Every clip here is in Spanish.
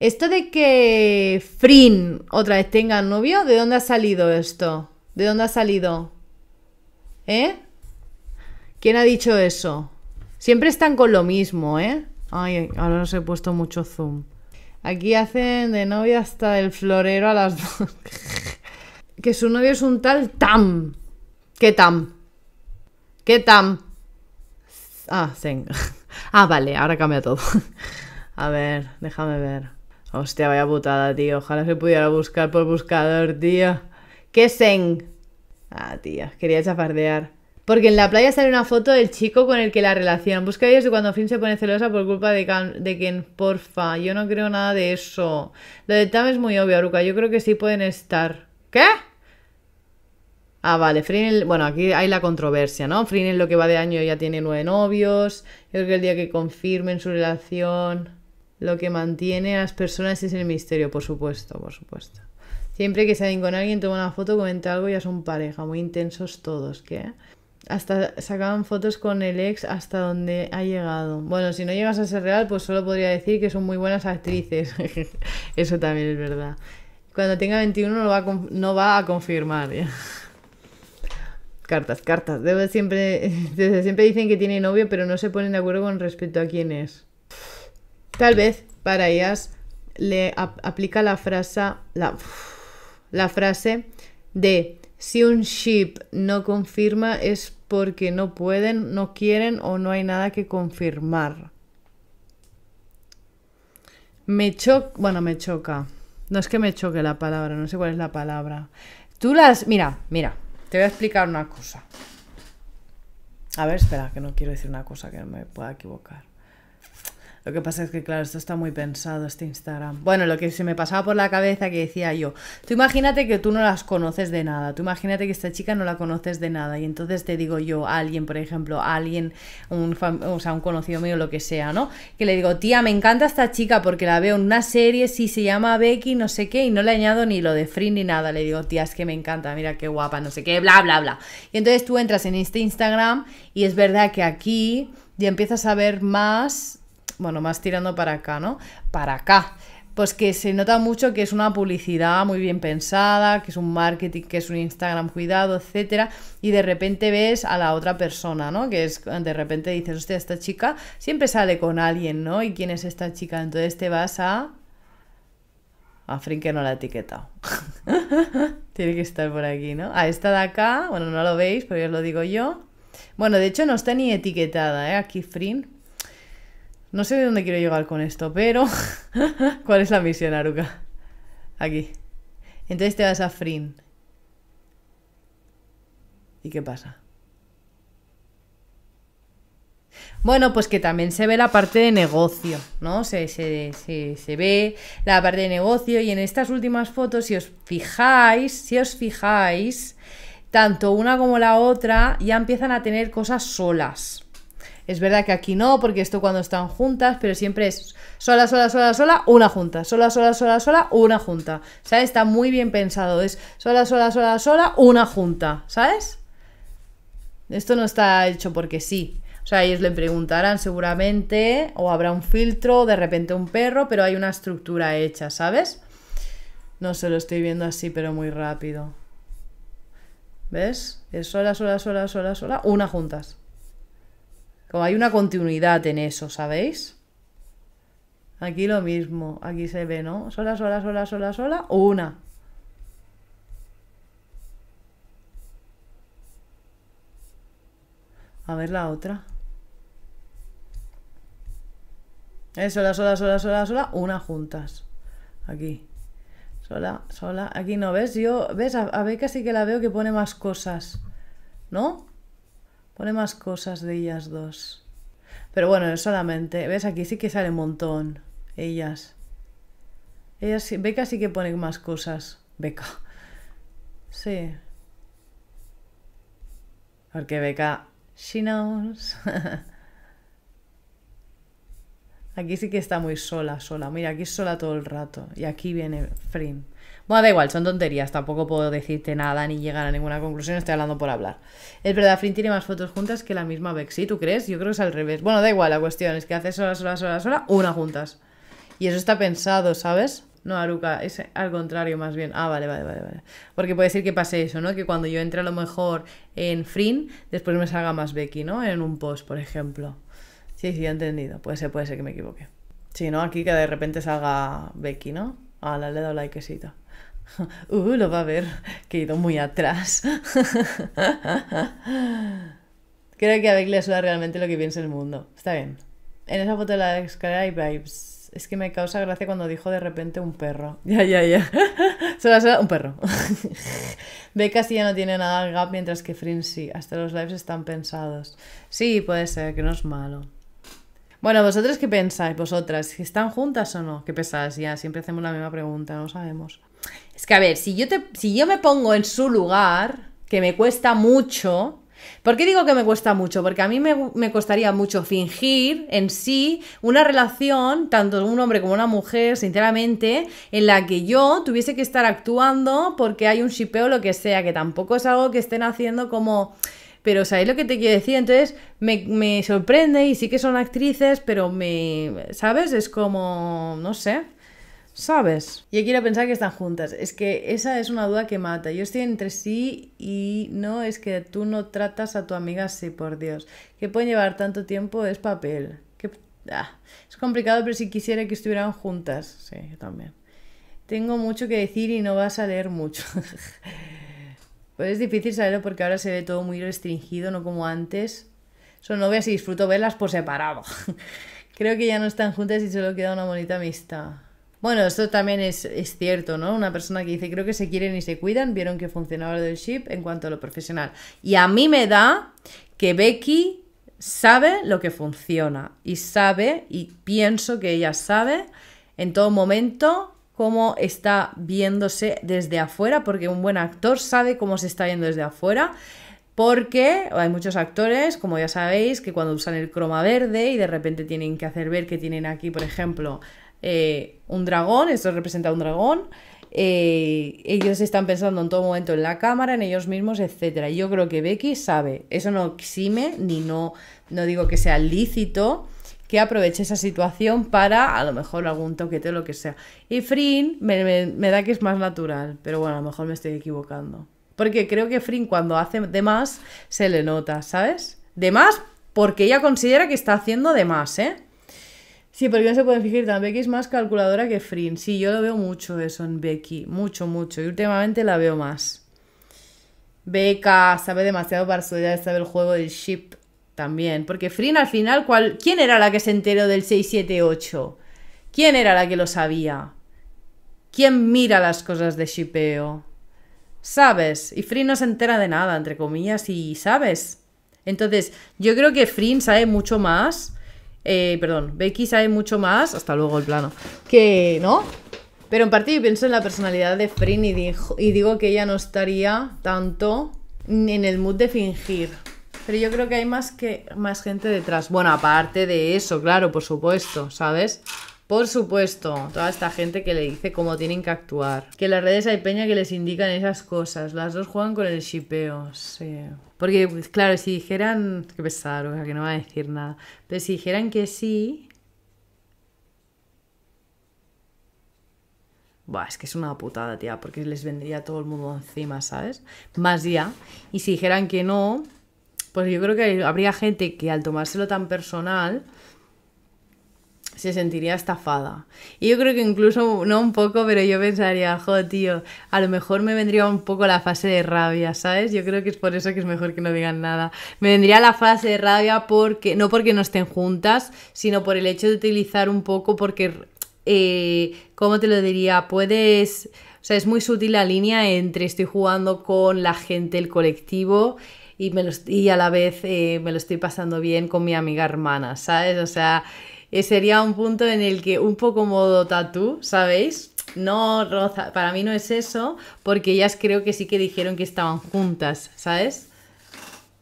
Esto de que Frin otra vez tenga novio, ¿de dónde ha salido esto? ¿De dónde ha salido? ¿Eh? ¿Quién ha dicho eso? Siempre están con lo mismo, ¿eh? Ay, ahora os he puesto mucho zoom. Aquí hacen de novia hasta el florero a las dos. que su novio es un tal Tam. ¿Qué Tam? ¿Qué Tam? Ah, tengo ah, vale, ahora cambia todo. a ver, déjame ver. Hostia, vaya putada, tío. Ojalá se pudiera buscar por buscador, tío. ¡Qué sen? Ah, tía, quería chafardear. Porque en la playa sale una foto del chico con el que la relación. Busca ellos cuando Finn se pone celosa por culpa de, de quien, porfa. Yo no creo nada de eso. Lo de Tam es muy obvio, Aruka. Yo creo que sí pueden estar. ¿Qué? Ah, vale, bueno, aquí hay la controversia, ¿no? es lo que va de año ya tiene nueve novios. Yo creo que el día que confirmen su relación. Lo que mantiene a las personas es el misterio, por supuesto, por supuesto. Siempre que salen con alguien, toman una foto, comenta algo, y ya son pareja, muy intensos todos, ¿qué? Hasta sacaban fotos con el ex hasta donde ha llegado. Bueno, si no llegas a ser real, pues solo podría decir que son muy buenas actrices. Eso también es verdad. Cuando tenga 21 no va a, no confirmar. Cartas, cartas. Debo siempre, desde siempre dicen que tiene novio, pero no se ponen de acuerdo con respecto a quién es. Tal vez para ellas le aplica la frase, la, la frase de si un ship no confirma es porque no pueden, no quieren o no hay nada que confirmar. Me choca, bueno, me choca. No es que me choque la palabra, no sé cuál es la palabra. Tú las, mira, mira, te voy a explicar una cosa. A ver, espera, que no quiero decir una cosa que me pueda equivocar. Lo que pasa es que, claro, esto está muy pensado, este Instagram. Bueno, lo que se me pasaba por la cabeza que decía yo, tú imagínate que tú no las conoces de nada, tú imagínate que esta chica no la conoces de nada y entonces te digo yo a alguien, por ejemplo, a alguien, un o sea, un conocido mío, lo que sea, ¿no? Que le digo, tía, me encanta esta chica porque la veo en una serie, sí, se llama Becky, no sé qué, y no le añado ni lo de Free ni nada, le digo, tía, es que me encanta, mira qué guapa, no sé qué, bla, bla, bla. Y entonces tú entras en este Instagram y es verdad que aquí ya empiezas a ver más bueno, más tirando para acá, ¿no? Para acá. Pues que se nota mucho que es una publicidad muy bien pensada, que es un marketing, que es un Instagram cuidado, etcétera, y de repente ves a la otra persona, ¿no? Que es de repente dices, hostia, esta chica siempre sale con alguien, ¿no? ¿Y quién es esta chica? Entonces te vas a a Frin que no la etiqueta etiquetado. Tiene que estar por aquí, ¿no? A esta de acá, bueno, no lo veis, pero ya os lo digo yo. Bueno, de hecho no está ni etiquetada, ¿eh? Aquí Frin. No sé de dónde quiero llegar con esto, pero... ¿Cuál es la misión, Aruka? Aquí. Entonces te vas a Frin. ¿Y qué pasa? Bueno, pues que también se ve la parte de negocio, ¿no? Se, se, ve la parte de negocio y en estas últimas fotos, si os fijáis, si os fijáis, tanto una como la otra ya empiezan a tener cosas solas. Es verdad que aquí no, porque esto cuando están juntas, pero siempre es sola, sola, sola, sola, una junta. Sola, sola, sola, sola, una junta. ¿Sabes? Está muy bien pensado. Es sola, sola, sola, sola, una junta. ¿Sabes? Esto no está hecho porque sí. O sea, ellos le preguntarán seguramente, o habrá un filtro, de repente un perro, pero hay una estructura hecha, ¿sabes? No se lo estoy viendo así, pero muy rápido. ¿Ves? Es sola, sola, sola, sola, sola, una juntas. Como hay una continuidad en eso, ¿sabéis? Aquí lo mismo, aquí se ve, ¿no? Sola, sola, sola, sola, sola, una. A ver la otra. Es eh, sola, sola, sola, sola, sola, una juntas. Aquí. Sola, sola. Aquí no, ¿ves? Yo, ¿ves? A, ver que sí que la veo que pone más cosas. ¿No? Pone más cosas de ellas dos. Pero bueno, solamente. ¿Ves? Aquí sí que sale un montón. Ellas. Ellas Beca sí que pone más cosas. Beca. Sí. Porque Beca. She knows. Aquí sí que está muy sola, sola. Mira, aquí es sola todo el rato. Y aquí viene Frin. Bueno, da igual, son tonterías. Tampoco puedo decirte nada ni llegar a ninguna conclusión. Estoy hablando por hablar. Es verdad, Frin tiene más fotos juntas que la misma Becky, ¿Tú crees? Yo creo que es al revés. Bueno, da igual, la cuestión es que hace sola, sola, sola, sola, una juntas. Y eso está pensado, ¿sabes? No, Aruka, es al contrario más bien. Ah, vale, vale, vale, vale. Porque puede ser que pase eso, ¿no? Que cuando yo entre a lo mejor en Frin, después me salga más Becky, ¿no? En un post, por ejemplo. Sí, sí, he entendido. Puede ser, puede ser que me equivoque. Si ¿no? Aquí que de repente salga Becky, ¿no? Ah, la le he dado likecito. Uh, lo va a ver, que he ido muy atrás. Creo que a Becky le suda realmente lo que piensa el mundo. Está bien. En esa foto de la escalera hay vibes. Es que me causa gracia cuando dijo de repente un perro. Ya, ya, ya. Solo, un perro. Beck casi ya no tiene nada al gap, mientras que Frin sí. Hasta los lives están pensados. Sí, puede ser, que no es malo. Bueno, ¿vosotros qué pensáis? ¿Vosotras? ¿Están juntas o no? ¿Qué pesadas Ya, siempre hacemos la misma pregunta, no sabemos. Es que, a ver, si yo, te, si yo me pongo en su lugar, que me cuesta mucho, ¿Por qué digo que me cuesta mucho? Porque a mí me, me, costaría mucho fingir en sí una relación, tanto un hombre como una mujer, sinceramente, en la que yo tuviese que estar actuando porque hay un shipeo o lo que sea, que tampoco es algo que estén haciendo como pero ¿sabéis lo que te quiero decir? Entonces me, me sorprende y sí que son actrices, pero me... ¿Sabes? Es como... no sé. ¿Sabes? Yo quiero pensar que están juntas. Es que esa es una duda que mata. Yo estoy entre sí y no es que tú no tratas a tu amiga así, por Dios. Que pueden llevar tanto tiempo es papel. Que... Ah, es complicado, pero si quisiera que estuvieran juntas. Sí, yo también. Tengo mucho que decir y no vas a leer mucho. Pues es difícil saberlo porque ahora se ve todo muy restringido, no como antes. Son novias y disfruto verlas por separado. Creo que ya no están juntas y solo queda una bonita amistad. Bueno, esto también es, cierto, ¿no? Una persona que dice, creo que se quieren y se cuidan, vieron que funcionaba lo del ship en cuanto a lo profesional. Y a mí me da que Becky sabe lo que funciona y sabe, y pienso que ella sabe en todo momento cómo está viéndose desde afuera, porque un buen actor sabe cómo se está viendo desde afuera. Porque hay muchos actores, como ya sabéis, que cuando usan el croma verde y de repente tienen que hacer ver que tienen aquí, por ejemplo, eh, un dragón, esto representa un dragón, eh, ellos están pensando en todo momento en la cámara, en ellos mismos, etc. Yo creo que Becky sabe, eso no exime, ni no, no digo que sea lícito, que aproveche esa situación para a lo mejor algún toquete o lo que sea. Y Frin me, da que es más natural, pero bueno, a lo mejor me estoy equivocando. Porque creo que Frin cuando hace de más se le nota, ¿sabes? De más porque ella considera que está haciendo de más, ¿eh? Sí, porque no se puede fingir también Becky es más calculadora que Frin. Sí, yo lo veo mucho eso en Becky, mucho, mucho. Y últimamente la veo más. Beca sabe demasiado para su edad, sabe el juego del ship. También, porque Frin al final, ¿cuál, ¿quién era la que se enteró del 678? ¿Quién era la que lo sabía? ¿Quién mira las cosas de shipeo? ¿Sabes? Y Frin no se entera de nada, entre comillas, y ¿sabes? Entonces, yo creo que Frin sabe mucho más. Eh, perdón, Becky sabe mucho más. Hasta luego el plano. Que, ¿no? Pero en parte yo pienso en la personalidad de Frin y, y digo que ella no estaría tanto en el mood de fingir. Pero yo creo que hay más que más gente detrás. Bueno, aparte de eso, claro, por supuesto, ¿sabes? Por supuesto, toda esta gente que le dice cómo tienen que actuar. Que en las redes hay peña que les indican esas cosas. Las dos juegan con el shipeo, sí. Porque, pues, claro, si dijeran... Qué pesado, o que no va a decir nada. Pero si dijeran que sí... Buah, es que es una putada, tía, porque les vendría todo el mundo encima, ¿sabes? Más ya. Y si dijeran que no, pues yo creo que habría gente que al tomárselo tan personal se sentiría estafada. Y yo creo que incluso, no un poco, pero yo pensaría, jo, tío, a lo mejor me vendría un poco la fase de rabia, ¿sabes? Yo creo que es por eso que es mejor que no digan nada. Me vendría la fase de rabia porque, no porque no estén juntas, sino por el hecho de utilizar un poco, porque, eh, ¿cómo te lo diría? Puedes... O sea, es muy sutil la línea entre estoy jugando con la gente, el colectivo, y, me y a la vez eh, me lo estoy pasando bien con mi amiga hermana, ¿sabes? O sea, eh, sería un punto en el que un poco modo tatú, ¿sabéis? No, Roza, para mí no es eso, porque ellas creo que sí que dijeron que estaban juntas, ¿sabes?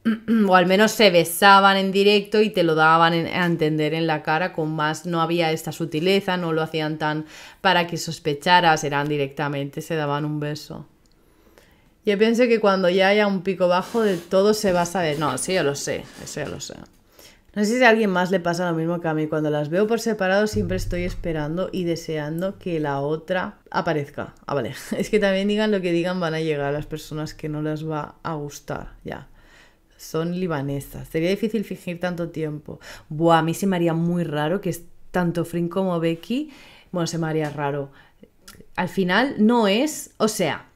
o al menos se besaban en directo y te lo daban a entender en la cara con más, no había esta sutileza, no lo hacían tan para que sospecharas, eran directamente, se daban un beso. Yo pienso que cuando ya haya un pico bajo de todo se va a saber. No, sí, yo lo sé, eso ya lo sé. No sé si a alguien más le pasa lo mismo que a mí. Cuando las veo por separado siempre estoy esperando y deseando que la otra aparezca. Ah, vale. Es que también digan lo que digan van a llegar las personas que no las va a gustar. Ya. Son libanesas. Sería difícil fingir tanto tiempo. Buah, a mí se me haría muy raro que es tanto Frink como Becky... Bueno, se me haría raro. Al final no es... O sea,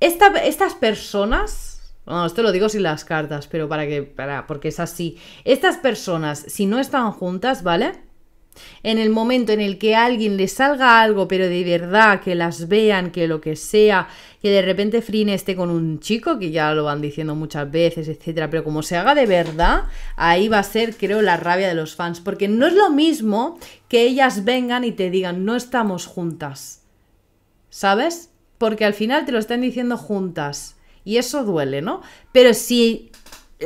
estas personas, esto lo digo sin las cartas, pero para que, para, porque es así. Estas personas, si no están juntas, ¿vale? En el momento en el que alguien le salga algo, pero de verdad, que las vean, que lo que sea, que de repente Frine esté con un chico, que ya lo van diciendo muchas veces, etcétera, pero como se haga de verdad, ahí va a ser, creo, la rabia de los fans. Porque no es lo mismo que ellas vengan y te digan, no estamos juntas. ¿Sabes? porque al final te lo están diciendo juntas y eso duele, ¿no? Pero si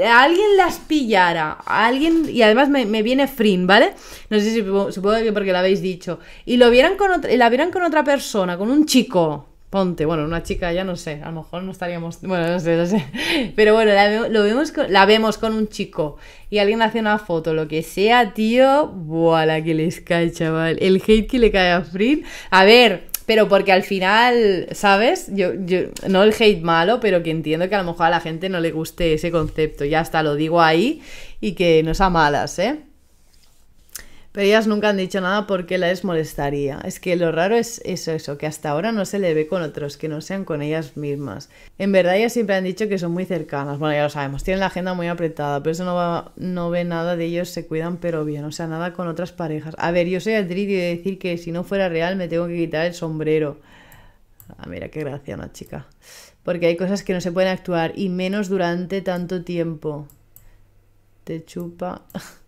alguien las pillara, alguien, y además me, viene Frin, ¿vale? No sé si supongo que porque lo habéis dicho, y lo vieran con otra, la vieran con otra persona, con un chico, ponte, bueno, una chica ya no sé, a lo mejor no estaríamos, bueno, no sé, no sé, pero bueno, la, lo vemos con, la vemos con un chico y alguien hace una foto, lo que sea, tío, buah, que les cae, chaval, el hate que le cae a Frin, a ver, pero porque al final, ¿sabes? Yo, yo, no el hate malo, pero que entiendo que a lo mejor a la gente no le guste ese concepto. Ya hasta lo digo ahí y que no sea malas, ¿eh? Pero ellas nunca han dicho nada porque la es molestaría. Es que lo raro es eso, eso, que hasta ahora no se le ve con otros, que no sean con ellas mismas. En verdad ellas siempre han dicho que son muy cercanas. Bueno, ya lo sabemos, tienen la agenda muy apretada, pero eso no, va, no ve nada de ellos, se cuidan pero bien, o sea, nada con otras parejas. A ver, yo soy Adri y de decir que si no fuera real me tengo que quitar el sombrero. Ah, mira, qué gracia una chica. Porque hay cosas que no se pueden actuar y menos durante tanto tiempo. Te chupa.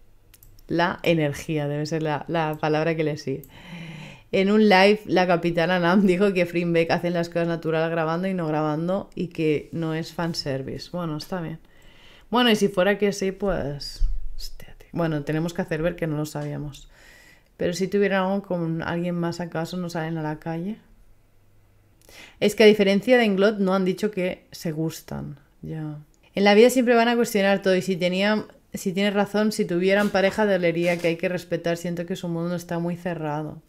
la energía, debe ser la, palabra que le sigue. En un live, la capitana Nam dijo que Frimbeck hacen las cosas naturales grabando y no grabando y que no es fanservice. Bueno, está bien. Bueno, y si fuera que sí, pues. bueno, tenemos que hacer ver que no lo sabíamos. Pero si tuviera algo con alguien más, ¿acaso no salen a la calle? Es que a diferencia de Englot no han dicho que se gustan. Ya. En la vida siempre van a cuestionar todo y si tenían si tienes razón, si tuvieran pareja de dolería que hay que respetar, siento que su mundo está muy cerrado.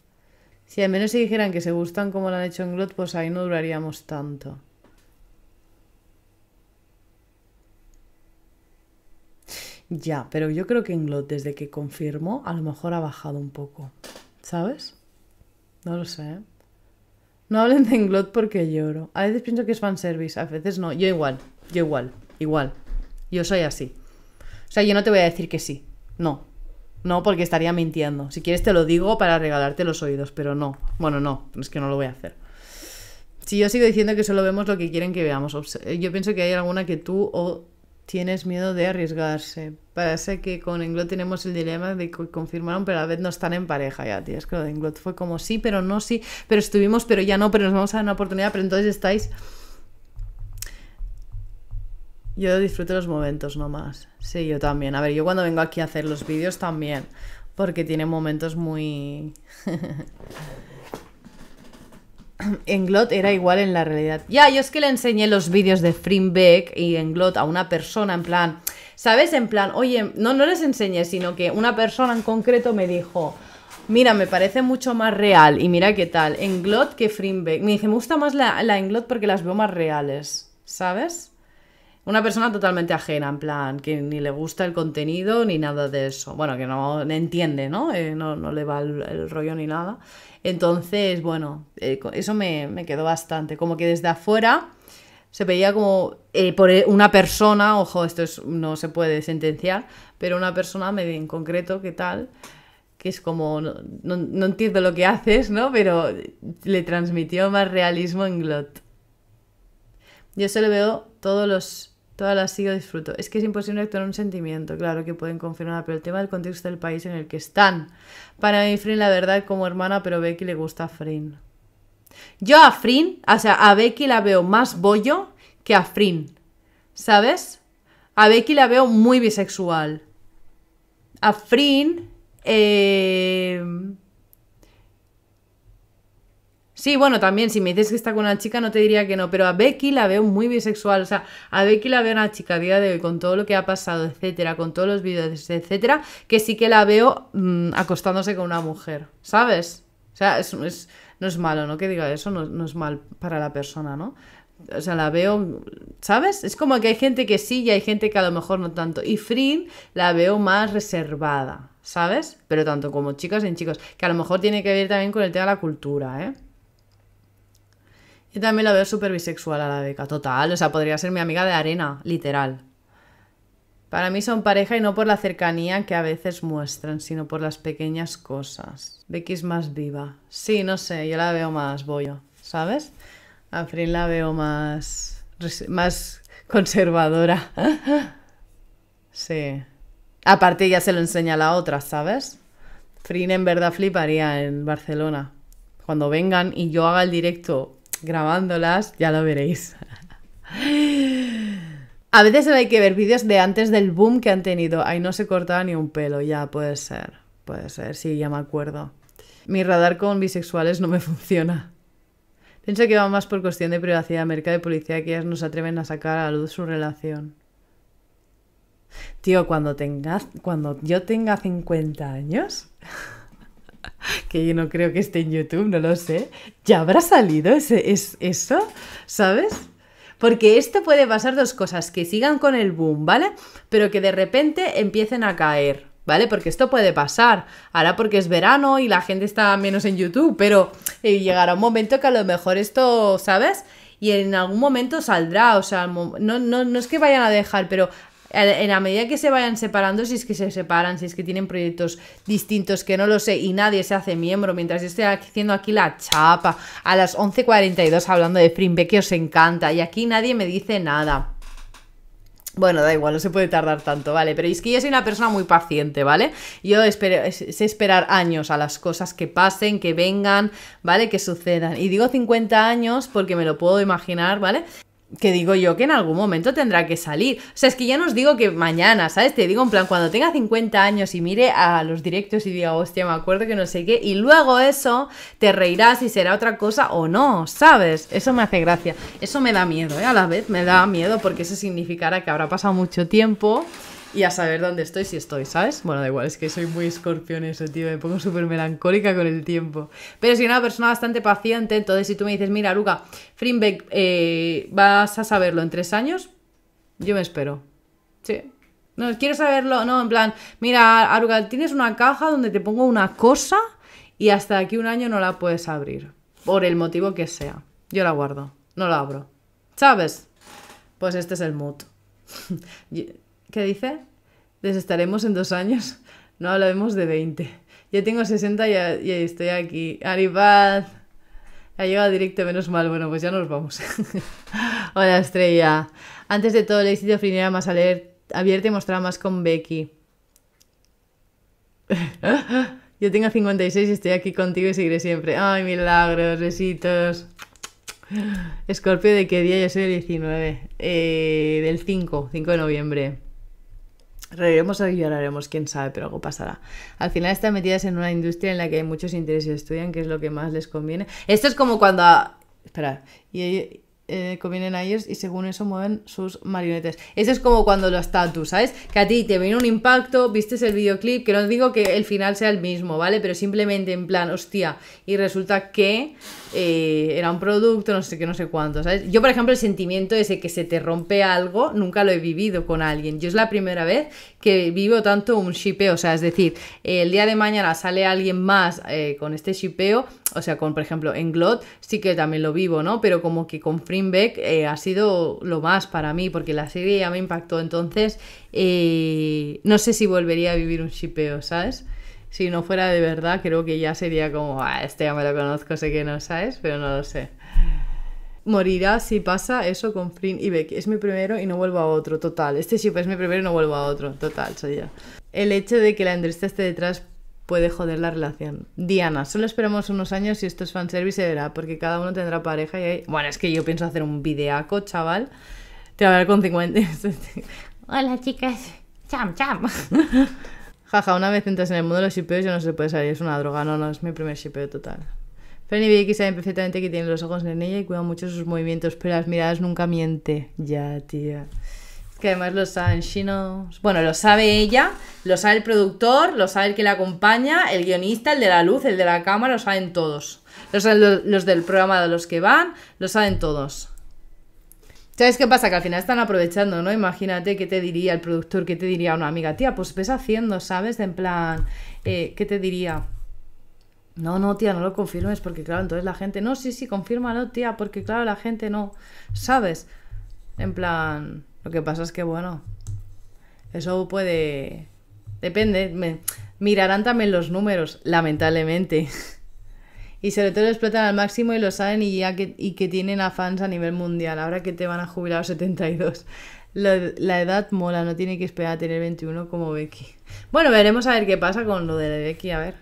Si al menos se dijeran que se gustan como lo han hecho en Glot, pues ahí no duraríamos tanto. Ya, pero yo creo que en Glot, desde que confirmo, a lo mejor ha bajado un poco. ¿Sabes? No lo sé. No hablen de Englot porque lloro. A veces pienso que es fanservice, a veces no. Yo igual, yo igual, igual. Yo soy así. O sea, yo no te voy a decir que sí. No. No, porque estaría mintiendo. Si quieres te lo digo para regalarte los oídos, pero no. Bueno, no, es que no lo voy a hacer. Si yo sigo diciendo que solo vemos lo que quieren que veamos, eh, yo pienso que hay alguna que tú o tienes miedo de arriesgarse. Parece que con Englot tenemos el dilema de que confirmaron, pero a la vez no están en pareja ya, tío. Es que lo de Englot fue como sí, pero no sí, pero estuvimos, pero ya no, pero nos vamos a dar una oportunidad, pero entonces estáis... Yo disfruto los momentos nomás. Sí, yo también. A ver, yo cuando vengo aquí a hacer los vídeos también, porque tiene momentos muy... Englot era igual en la realidad. Ya, yo es que le enseñé los vídeos de Frimbeck y Englot a una persona en plan, ¿sabes? En plan, oye, no, no les enseñé, sino que una persona en concreto me dijo, mira, me parece mucho más real y mira qué tal, Englot que Frimbeck. Me dice, me gusta más la, la Englot porque las veo más reales, ¿sabes? Una persona totalmente ajena, en plan, que ni le gusta el contenido ni nada de eso. Bueno, que no entiende, ¿no? Eh, no, no, le va el, rollo ni nada. Entonces, bueno, eh, eso me, me, quedó bastante. Como que desde afuera se veía como eh, por una persona, ojo, esto es, no se puede sentenciar, pero una persona medio en concreto, ¿qué tal? que es como, no, no, no, entiendo lo que haces, ¿no? Pero le transmitió más realismo en Glot. Yo se lo veo todos los Todas las sigo, disfruto. Es que es imposible actuar un sentimiento, claro que pueden confirmar, pero el tema del contexto del país en el que están. Para mí, Frin, la verdad, como hermana, pero Becky le gusta a Frin. Yo a Frin, o sea, a Becky la veo más bollo que a Frin. ¿Sabes? A Becky la veo muy bisexual. A Frin. Eh Sí, bueno, también si me dices que está con una chica no te diría que no, pero a Becky la veo muy bisexual, o sea, a Becky la veo una chica a día de hoy con todo lo que ha pasado, etcétera, con todos los vídeos, etcétera, que sí que la veo mm, acostándose con una mujer, ¿sabes? O sea, es, no es malo, ¿no? Que diga eso, no, es mal para la persona, ¿no? O sea, la veo, ¿sabes? Es como que hay gente que sí y hay gente que a lo mejor no tanto. Y Frin la veo más reservada, ¿sabes? Pero tanto como chicas en chicos, que a lo mejor tiene que ver también con el tema de la cultura, ¿eh? también la veo súper bisexual a la beca, total. O sea, podría ser mi amiga de arena, literal. Para mí son pareja y no por la cercanía que a veces muestran, sino por las pequeñas cosas. Becky es más viva. Sí, no sé, yo la veo más bollo, ¿sabes? A Frin la veo más. más conservadora. sí. Aparte, ya se lo enseña la otra, ¿sabes? Frin en verdad fliparía en Barcelona. Cuando vengan y yo haga el directo grabándolas, ya lo veréis. A veces hay que ver vídeos de antes del boom que han tenido. Ahí no se cortaba ni un pelo, ya puede ser. Puede ser, sí, ya me acuerdo. Mi radar con bisexuales no me funciona. Pienso que va más por cuestión de privacidad, mercado de policía, que ellas nos atreven a sacar a la luz su relación. Tío, cuando tengas, cuando yo tenga 50 años, que yo no creo que esté en YouTube, no lo sé. ¿Ya habrá salido ese, es, eso? ¿Sabes? Porque esto puede pasar dos cosas, que sigan con el boom, ¿vale? Pero que de repente empiecen a caer, ¿vale? Porque esto puede pasar. Ahora porque es verano y la gente está menos en YouTube, pero eh, llegará un momento que a lo mejor esto, ¿sabes? y en algún momento saldrá, o sea, no, no, no, es que vayan a dejar, pero en la medida que se vayan separando, si es que se separan, si es que tienen proyectos distintos, que no lo sé, y nadie se hace miembro, mientras yo estoy haciendo aquí la chapa a las 11.42 hablando de Frimbe, que os encanta, y aquí nadie me dice nada. Bueno, da igual, no se puede tardar tanto, ¿vale? Pero es que yo soy una persona muy paciente, ¿vale? Yo espero, sé esperar años a las cosas que pasen, que vengan, ¿vale? Que sucedan. Y digo 50 años porque me lo puedo imaginar, ¿vale? que digo yo que en algún momento tendrá que salir. O sea, es que ya no os digo que mañana, ¿sabes? Te digo en plan, cuando tenga 50 años y mire a los directos y diga, hostia, me acuerdo que no sé qué, y luego eso te reirás y será otra cosa o no, ¿sabes? Eso me hace gracia. Eso me da miedo, ¿eh? A la vez me da miedo porque eso significará que habrá pasado mucho tiempo y a saber dónde estoy si estoy, ¿sabes? Bueno, da igual, es que soy muy escorpión eso, tío, me pongo súper melancólica con el tiempo. Pero soy una persona bastante paciente, entonces si tú me dices, mira, Aruga, Frimbeck, eh, vas a saberlo en tres años, yo me espero. Sí. No, quiero saberlo, no, en plan, mira, Aruga, tienes una caja donde te pongo una cosa y hasta aquí un año no la puedes abrir, por el motivo que sea. Yo la guardo, no la abro. ¿Sabes? Pues este es el mood. ¿Qué dice? Desestaremos en dos años. No hablaremos de 20. Ya tengo 60 y, estoy aquí. Aripaz. Ha llegado directo, menos mal. Bueno, pues ya nos vamos. Hola, estrella. Antes de todo, el éxito Frinera más abierta y mostrar más con Becky. Yo tengo 56 y estoy aquí contigo y seguiré siempre. Ay, milagros, besitos. Escorpio, ¿de qué día? Yo soy el 19. del 5, 5 eh, de noviembre. Reiremos o lloraremos, quién sabe, pero algo pasará. Al final están metidas en una industria en la que hay muchos intereses, y estudian qué es lo que más les conviene. Esto es como cuando... Espera, y, eh, a ellos y según eso mueven sus marionetes. Eso es como cuando los tú ¿sabes? Que a ti te viene un impacto, vistes el videoclip, que no digo que el final sea el mismo, ¿vale? Pero simplemente en plan, hostia, y resulta que eh, era un producto, no sé qué, no sé cuánto, ¿sabes? Yo, por ejemplo, el sentimiento ese que se te rompe algo, nunca lo he vivido con alguien. Yo es la primera vez que vivo tanto un shipeo, o sea, es decir, el día de mañana sale alguien más eh, con este shipeo o sea, con, por ejemplo, en Glot sí que también lo vivo, ¿no? Pero como que con Frimbeck eh, ha sido lo más para mí, porque la serie ya me impactó. Entonces, eh, no sé si volvería a vivir un shipeo, ¿sabes? Si no fuera de verdad, creo que ya sería como, ah, este ya me lo conozco, sé que no, ¿sabes? Pero no lo sé. Morirá si pasa eso con Frin y Beck. Es mi primero y no vuelvo a otro, total. Este ship es mi primero y no vuelvo a otro, total, soy yo. El hecho de que la entrevista esté detrás puede joder la relación. Diana, solo esperamos unos años y esto es fanservice de verá, porque cada uno tendrá pareja y hay... Bueno, es que yo pienso hacer un videaco, chaval. Te va a ver con 50... Hola, chicas. Cham, cham. Jaja, una vez entras en el mundo de los shipeos ya no se puede salir, es una droga. No, no, es mi primer shipeo total. Fanny BX sabe perfectamente que tiene los ojos en ella y cuida mucho sus movimientos, pero las miradas nunca miente. Ya, tía. Que además lo saben chinos. Bueno, lo sabe ella, lo sabe el productor, lo sabe el que la acompaña, el guionista, el de la luz, el de la cámara, lo saben todos. Lo los del programa de los que van, lo saben todos. ¿Sabes qué pasa? Que al final están aprovechando, ¿no? Imagínate qué te diría el productor, qué te diría una amiga, tía, pues ves haciendo, ¿sabes? En plan, eh, ¿qué te diría? No, no, tía, no lo confirmes porque, claro, entonces la gente, no, sí, sí, confírmalo, tía, porque, claro, la gente no, ¿sabes? En plan, lo que pasa es que, bueno, eso puede... Depende, mirarán también los números, lamentablemente. y sobre todo explotan al máximo y lo saben y ya que, y que tienen a fans a nivel mundial, ahora que te van a jubilar a 72. La, edad mola, no tiene que esperar a tener 21 como Becky. Bueno, veremos a ver qué pasa con lo de Becky, a ver.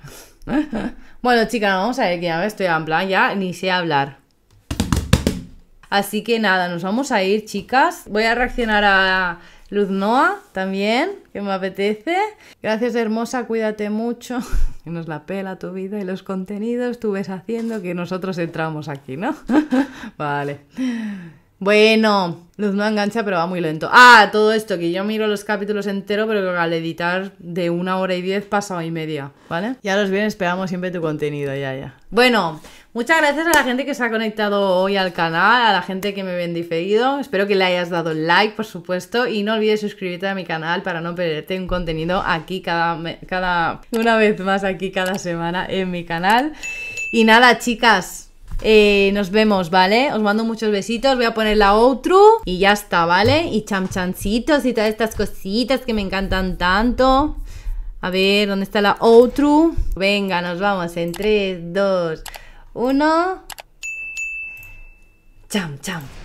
bueno, chicas, vamos a ver qué, a ver, estoy en plan ya, ni sé hablar. Así que nada, nos vamos a ir, chicas. Voy a reaccionar a Luz Noa también, que me apetece. Gracias, hermosa, cuídate mucho. Que nos la pela tu vida y los contenidos tú ves haciendo que nosotros entramos aquí, ¿no? vale. Bueno, Luz no engancha, pero va muy lento. Ah, todo esto, que yo miro los capítulos enteros, pero al editar de una hora y diez pasa y media, ¿vale? Ya los bien, esperamos siempre tu contenido, ya, ya. Bueno, Muchas gracias a la gente que se ha conectado hoy al canal, a la gente que me ha diferido. Espero que le hayas dado like, por supuesto, y no olvides suscribirte a mi canal para no perderte un contenido aquí cada, cada una vez más aquí cada semana en mi canal. Y nada, chicas, eh, nos vemos, ¿vale? Os mando muchos besitos, voy a poner la outro y ya está, ¿vale? Y chamchancitos y todas estas cositas que me encantan tanto. A ver, ¿dónde está la outro? Venga, nos vamos en 3, 2... Uno. Cham, cham.